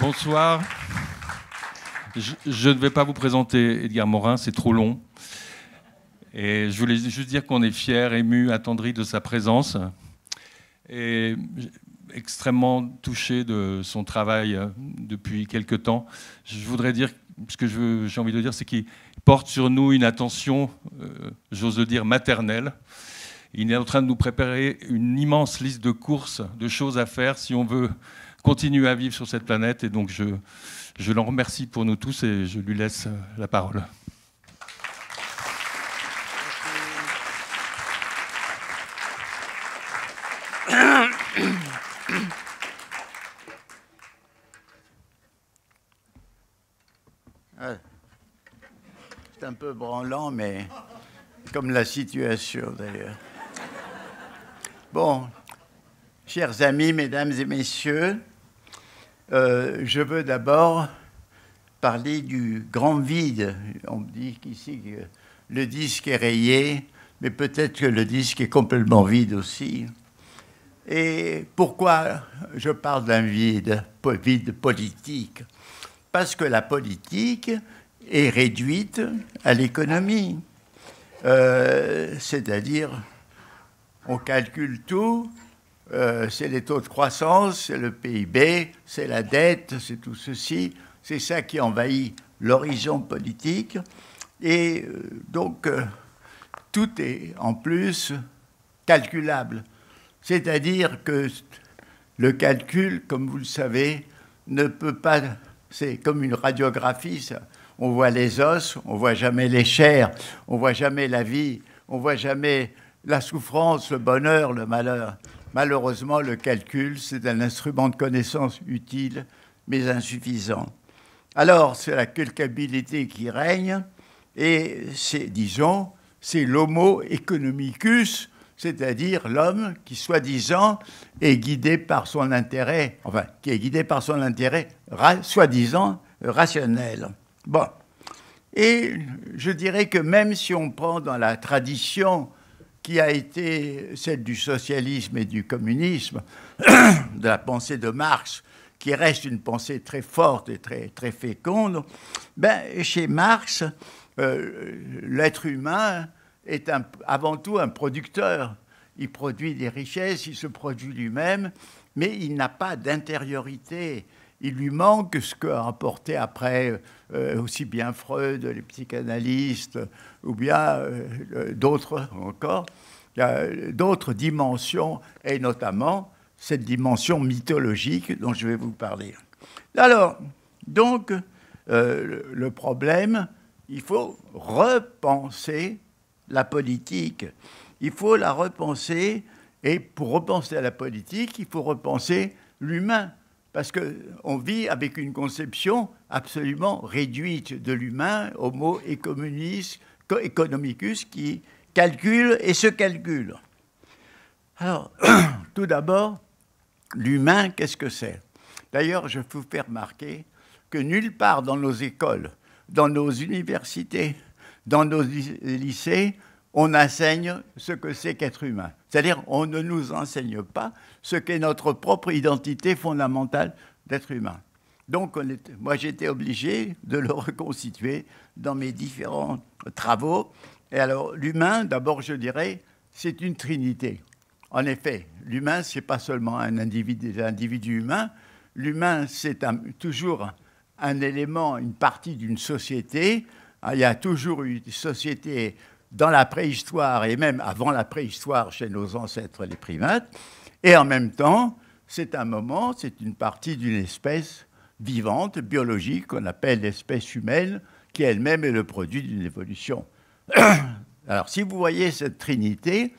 Bonsoir. Je, ne vais pas vous présenter Edgar Morin, c'est trop long. Et je voulais juste dire qu'on est fier, ému, attendri de sa présence et extrêmement touché de son travail euh, depuis quelque temps. Je voudrais dire ce que j'ai envie de dire, c'est qu'il porte sur nous une attention, euh, j'ose dire, maternelle. Il est en train de nous préparer une immense liste de courses, de choses à faire si on veut continue à vivre sur cette planète. Et donc, je, l'en remercie pour nous tous et je lui laisse euh, la parole. C'est un peu branlant, mais comme la situation d'ailleurs. Bon, chers amis, mesdames et messieurs, euh, je veux d'abord parler du grand vide. On me dit qu'ici, le disque est rayé, mais peut-être que le disque est complètement vide aussi. Et pourquoi je parle d'un vide, vide politique Parce que la politique est réduite à l'économie. Euh, c'est-à-dire, on calcule tout euh, c'est les taux de croissance, c'est le PIB, c'est la dette, c'est tout ceci. C'est ça qui envahit l'horizon politique. Et euh, donc, euh, tout est en plus calculable. C'est-à-dire que le calcul, comme vous le savez, ne peut pas... C'est comme une radiographie, On voit les os, on voit jamais les chairs, on voit jamais la vie, on voit jamais la souffrance, le bonheur, le malheur. Malheureusement, le calcul, c'est un instrument de connaissance utile, mais insuffisant. Alors, c'est la culpabilité qui règne, et c'est, disons, c'est l'homo economicus, c'est-à-dire l'homme qui, soi-disant, est guidé par son intérêt, enfin, qui est guidé par son intérêt, soi-disant, rationnel. Bon. Et je dirais que même si on prend dans la tradition qui a été celle du socialisme et du communisme, de la pensée de Marx, qui reste une pensée très forte et très, très féconde, ben, chez Marx, euh, l'être humain est avant tout un producteur. Il produit des richesses, il se produit lui-même, mais il n'a pas d'intériorité il lui manque ce qu'a apporté après euh, aussi bien Freud, les psychanalystes, ou bien euh, d'autres encore, euh, d'autres dimensions, et notamment cette dimension mythologique dont je vais vous parler. Alors, donc, le problème, il faut repenser la politique. Il faut la repenser, et pour repenser à la politique, il faut repenser l'humain parce qu'on vit avec une conception absolument réduite de l'humain, homo economicus, qui calcule et se calcule. Alors, tout d'abord, l'humain, qu'est-ce que c'est D'ailleurs, je vous fais remarquer que nulle part dans nos écoles, dans nos universités, dans nos lycées, on enseigne ce que c'est qu'être humain. C'est-à-dire, on ne nous enseigne pas ce qu'est notre propre identité fondamentale d'être humain. Donc, moi, j'étais obligé de le reconstituer dans mes différents travaux. Et alors, l'humain, d'abord, je dirais, c'est une trinité. En effet, l'humain, c'est pas seulement un individu, un individu humain. L'humain, c'est toujours un élément, une partie d'une société. Ah, il y a toujours une société dans la préhistoire et même avant la préhistoire chez nos ancêtres les primates. Et en même temps, c'est un moment, c'est une partie d'une espèce vivante, biologique, qu'on appelle l'espèce humaine, qui elle-même est le produit d'une évolution. Alors si vous voyez cette trinité,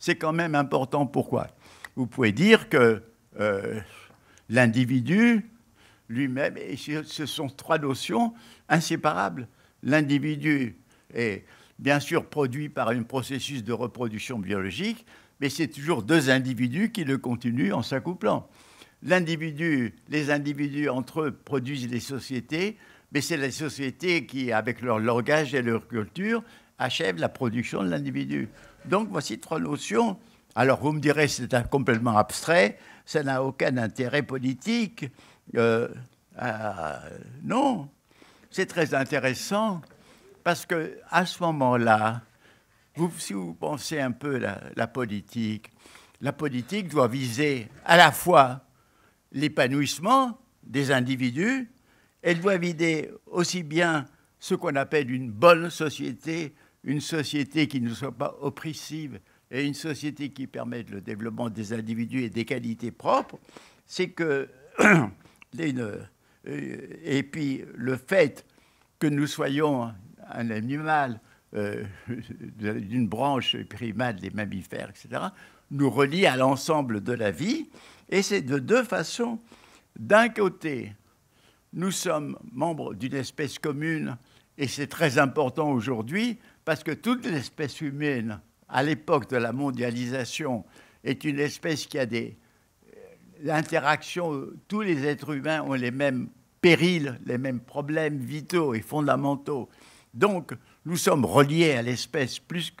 c'est quand même important. Pourquoi Vous pouvez dire que euh, l'individu lui-même, et ce sont trois notions inséparables. L'individu est bien sûr produit par un processus de reproduction biologique, mais c'est toujours deux individus qui le continuent en s'accouplant. L'individu, les individus entre eux produisent les sociétés, mais c'est les sociétés qui, avec leur langage et leur culture, achèvent la production de l'individu. Donc voici trois notions. Alors vous me direz, c'est complètement abstrait, ça n'a aucun intérêt politique. Euh, ah, non, c'est très intéressant parce que à ce moment-là, si vous pensez un peu la, la politique, la politique doit viser à la fois l'épanouissement des individus, elle doit vider aussi bien ce qu'on appelle une bonne société, une société qui ne soit pas oppressive et une société qui permette le développement des individus et des qualités propres, c'est que euh, euh, et puis le fait que nous soyons un animal euh, d'une branche primale des mammifères, etc., nous relie à l'ensemble de la vie. Et c'est de deux façons. D'un côté, nous sommes membres d'une espèce commune, et c'est très important aujourd'hui, parce que toute l'espèce humaine, à l'époque de la mondialisation, est une espèce qui a des euh, interactions. Tous les êtres humains ont les mêmes périls, les mêmes problèmes vitaux et fondamentaux. Donc, nous sommes reliés à l'espèce plus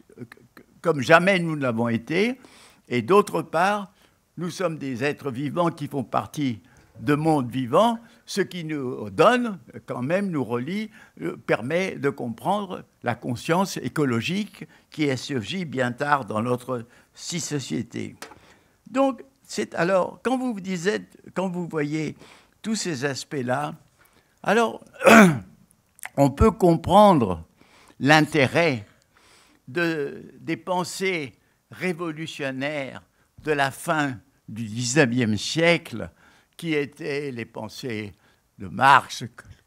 comme jamais nous ne l'avons été. Et d'autre part, nous sommes des êtres vivants qui font partie de mondes vivants, ce qui nous donne, quand même, nous relie, euh, permet de comprendre la conscience écologique qui est surgie bien tard dans notre six sociétés. Donc, c'est alors, quand vous vous quand vous voyez tous ces aspects-là, alors, on peut comprendre l'intérêt des pensées révolutionnaires de la fin du XIXe siècle, qui étaient les pensées de Marx,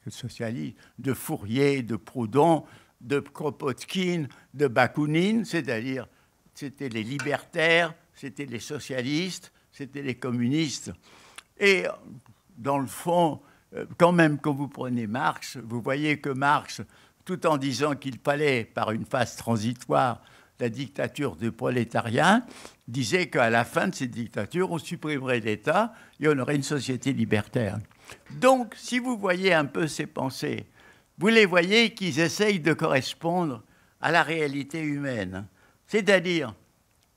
socialiste, de Fourier, de Proudhon, de Kropotkin, de Bakounine, c'est-à-dire c'était les libertaires, c'était les socialistes, c'était les communistes. Et dans le fond, euh, quand même, quand vous prenez Marx, vous voyez que Marx, tout en disant qu'il fallait, par une phase transitoire, la dictature du prolétariat, disait qu'à la fin de cette dictature, on supprimerait l'État et on aurait une société libertaire. Donc, si vous voyez un peu ces pensées, vous les voyez qu'ils essayent de correspondre à la réalité humaine. C'est-à-dire,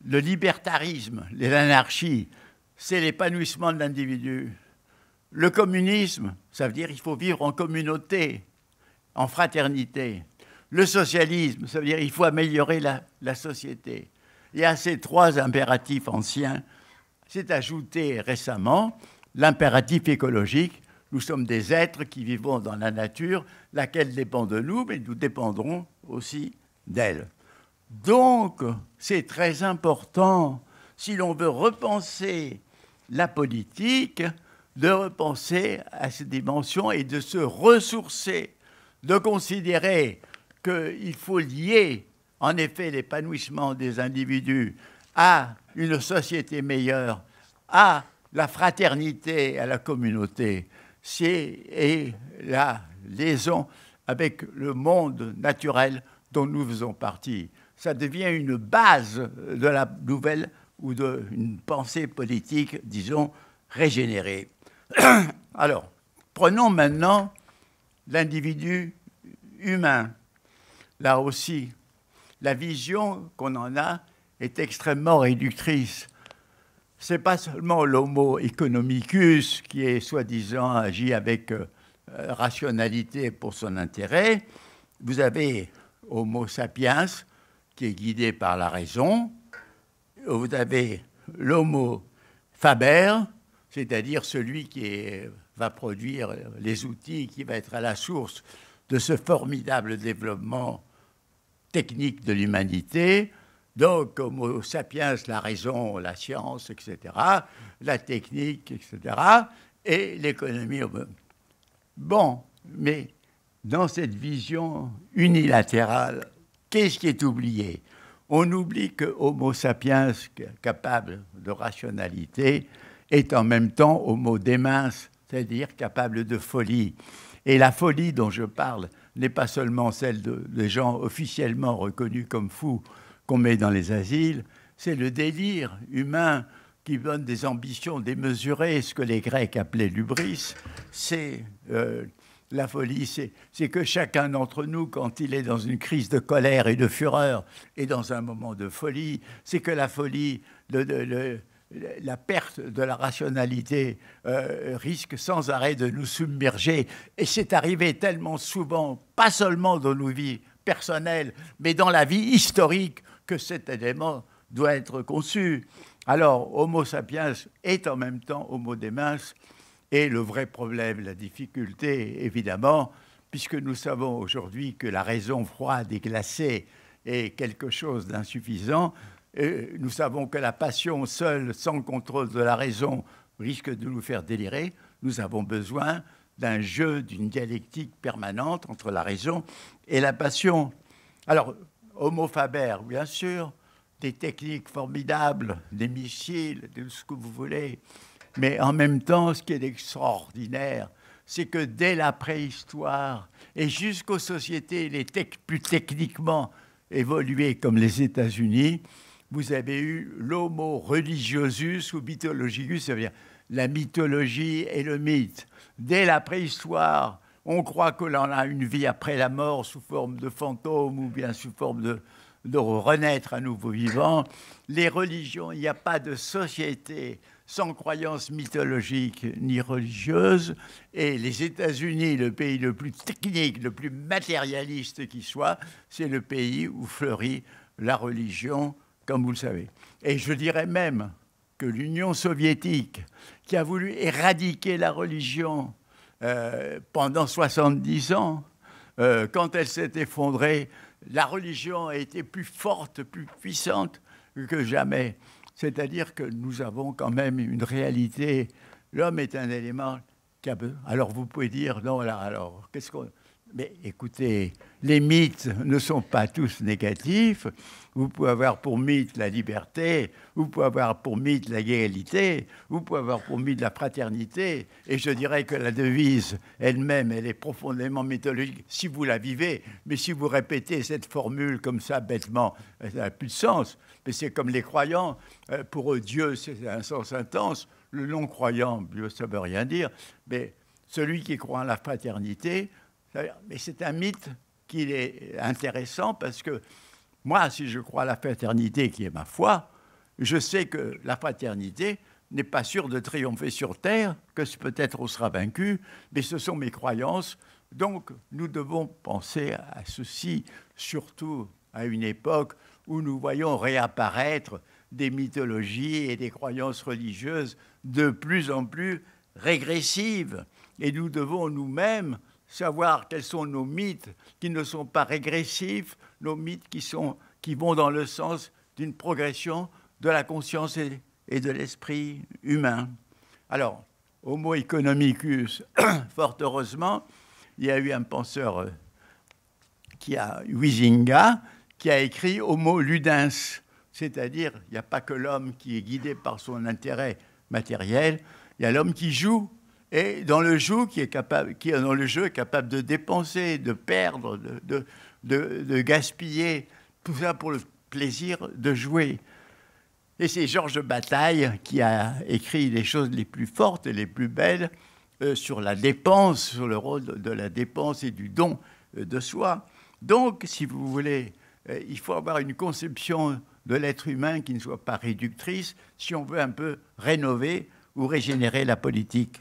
le libertarisme, l'anarchie, c'est l'épanouissement de l'individu, le communisme, ça veut dire qu'il faut vivre en communauté, en fraternité. Le socialisme, ça veut dire qu'il faut améliorer la, société. Et à ces trois impératifs anciens, s'est ajouté récemment l'impératif écologique. Nous sommes des êtres qui vivons dans la nature, laquelle dépend de nous, mais nous dépendrons aussi d'elle. Donc, c'est très important, si l'on veut repenser la politique, de repenser à ces dimensions et de se ressourcer, de considérer qu'il faut lier en effet l'épanouissement des individus à une société meilleure, à la fraternité, à la communauté. C'est et la liaison avec le monde naturel dont nous faisons partie. Ça devient une base de la nouvelle ou d'une pensée politique, disons, régénérée. Alors, prenons maintenant l'individu humain. Là aussi, la vision qu'on en a est extrêmement réductrice. Ce n'est pas seulement l'homo economicus qui est soi-disant agi avec euh, rationalité pour son intérêt. Vous avez Homo sapiens qui est guidé par la raison. Vous avez l'homo faber c'est-à-dire celui qui va produire les outils, qui va être à la source de ce formidable développement technique de l'humanité. Donc, Homo sapiens, la raison, la science, etc., la technique, etc., et l'économie. Bon, mais dans cette vision unilatérale, qu'est-ce qui est oublié On oublie que Homo sapiens, capable de rationalité, est en même temps au mot « minces c'est-à-dire capable de folie. Et la folie dont je parle n'est pas seulement celle de, des gens officiellement reconnus comme fous qu'on met dans les asiles, c'est le délire humain qui donne des ambitions démesurées, ce que les Grecs appelaient l'ubris, c'est euh, la folie, c'est que chacun d'entre nous, quand il est dans une crise de colère et de fureur, et dans un moment de folie, c'est que la folie, de la perte de la rationalité euh, risque sans arrêt de nous submerger. Et c'est arrivé tellement souvent, pas seulement dans nos vies personnelles, mais dans la vie historique, que cet élément doit être conçu. Alors, Homo sapiens est en même temps Homo demens, et le vrai problème, la difficulté, évidemment, puisque nous savons aujourd'hui que la raison froide et glacée est quelque chose d'insuffisant, nous savons que la passion seule, sans contrôle de la raison, risque de nous faire délirer. Nous avons besoin d'un jeu, d'une dialectique permanente entre la raison et la passion. Alors, Homo Faber, bien sûr, des techniques formidables, des missiles, de ce que vous voulez. Mais en même temps, ce qui est extraordinaire, c'est que dès la préhistoire et jusqu'aux sociétés les plus techniquement évoluées comme les États-Unis, vous avez eu l'homo religiosus ou mythologicus, c'est-à-dire la mythologie et le mythe. Dès la préhistoire, on croit que l'on a une vie après la mort sous forme de fantôme ou bien sous forme de, de renaître à nouveau vivant. Les religions, il n'y a pas de société sans croyance mythologique ni religieuse. Et les États-Unis, le pays le plus technique, le plus matérialiste qui soit, c'est le pays où fleurit la religion comme vous le savez. Et je dirais même que l'Union soviétique, qui a voulu éradiquer la religion euh, pendant 70 ans, euh, quand elle s'est effondrée, la religion a été plus forte, plus puissante que jamais. C'est-à-dire que nous avons quand même une réalité. L'homme est un élément qui Alors vous pouvez dire, non, alors, qu'est-ce qu'on... Mais écoutez, les mythes ne sont pas tous négatifs. Vous pouvez avoir pour mythe la liberté, vous pouvez avoir pour mythe la égalité, vous pouvez avoir pour mythe la fraternité. Et je dirais que la devise elle-même, elle est profondément mythologique si vous la vivez. Mais si vous répétez cette formule comme ça bêtement, ça n'a plus de sens. Mais c'est comme les croyants. Euh, pour eux, Dieu, c'est un sens intense. Le non-croyant, ça ne veut rien dire. Mais celui qui croit en la fraternité, mais c'est un mythe qui est intéressant parce que moi, si je crois à la fraternité qui est ma foi, je sais que la fraternité n'est pas sûre de triompher sur terre, que peut-être on sera vaincu, mais ce sont mes croyances. Donc nous devons penser à ceci, surtout à une époque où nous voyons réapparaître des mythologies et des croyances religieuses de plus en plus régressives. Et nous devons nous-mêmes savoir quels sont nos mythes qui ne sont pas régressifs, nos mythes qui, sont, qui vont dans le sens d'une progression de la conscience et, de l'esprit humain. Alors, Homo economicus, fort heureusement, il y a eu un penseur euh, qui a, Huizinga, qui a écrit Homo ludens, c'est-à-dire, il n'y a pas que l'homme qui est guidé par son intérêt matériel, il y a l'homme qui joue et dans le jeu qui est capable, qui dans le jeu capable de dépenser, de perdre, de, gaspiller, tout ça pour le plaisir de jouer. Et c'est Georges Bataille qui a écrit les choses les plus fortes et les plus belles euh, sur la dépense, sur le rôle de la dépense et du don euh, de soi. Donc, si vous voulez, euh, il faut avoir une conception de l'être humain qui ne soit pas réductrice si on veut un peu rénover ou régénérer la politique.